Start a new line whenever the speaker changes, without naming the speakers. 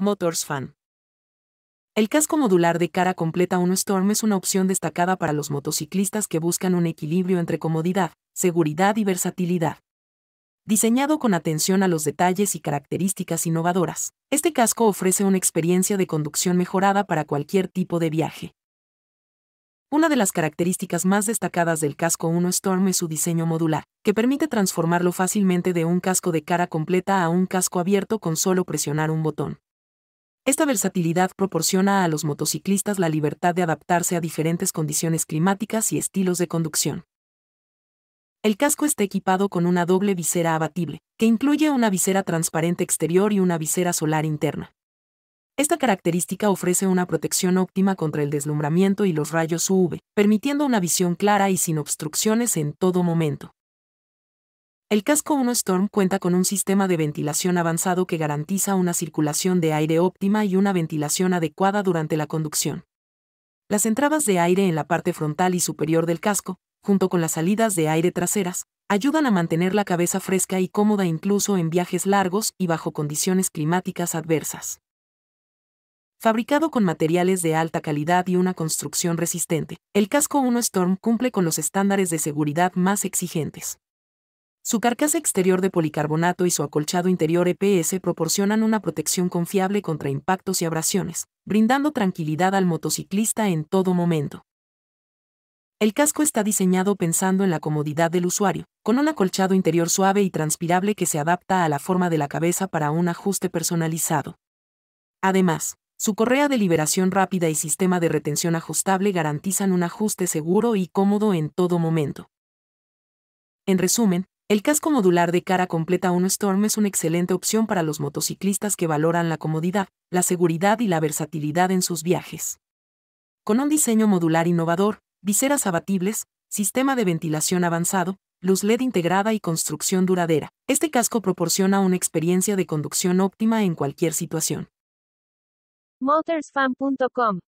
Motors Fan. El casco modular de cara completa Uno Storm es una opción destacada para los motociclistas que buscan un equilibrio entre comodidad, seguridad y versatilidad. Diseñado con atención a los detalles y características innovadoras, este casco ofrece una experiencia de conducción mejorada para cualquier tipo de viaje. Una de las características más destacadas del casco Uno Storm es su diseño modular, que permite transformarlo fácilmente de un casco de cara completa a un casco abierto con solo presionar un botón. Esta versatilidad proporciona a los motociclistas la libertad de adaptarse a diferentes condiciones climáticas y estilos de conducción. El casco está equipado con una doble visera abatible, que incluye una visera transparente exterior y una visera solar interna. Esta característica ofrece una protección óptima contra el deslumbramiento y los rayos UV, permitiendo una visión clara y sin obstrucciones en todo momento. El casco 1 Storm cuenta con un sistema de ventilación avanzado que garantiza una circulación de aire óptima y una ventilación adecuada durante la conducción. Las entradas de aire en la parte frontal y superior del casco, junto con las salidas de aire traseras, ayudan a mantener la cabeza fresca y cómoda incluso en viajes largos y bajo condiciones climáticas adversas. Fabricado con materiales de alta calidad y una construcción resistente, el casco 1 Storm cumple con los estándares de seguridad más exigentes. Su carcasa exterior de policarbonato y su acolchado interior EPS proporcionan una protección confiable contra impactos y abrasiones, brindando tranquilidad al motociclista en todo momento. El casco está diseñado pensando en la comodidad del usuario, con un acolchado interior suave y transpirable que se adapta a la forma de la cabeza para un ajuste personalizado. Además, su correa de liberación rápida y sistema de retención ajustable garantizan un ajuste seguro y cómodo en todo momento. En resumen, el casco modular de cara completa Uno Storm es una excelente opción para los motociclistas que valoran la comodidad, la seguridad y la versatilidad en sus viajes. Con un diseño modular innovador, viseras abatibles, sistema de ventilación avanzado, luz LED integrada y construcción duradera, este casco proporciona una experiencia de conducción óptima en cualquier situación. motorsfan.com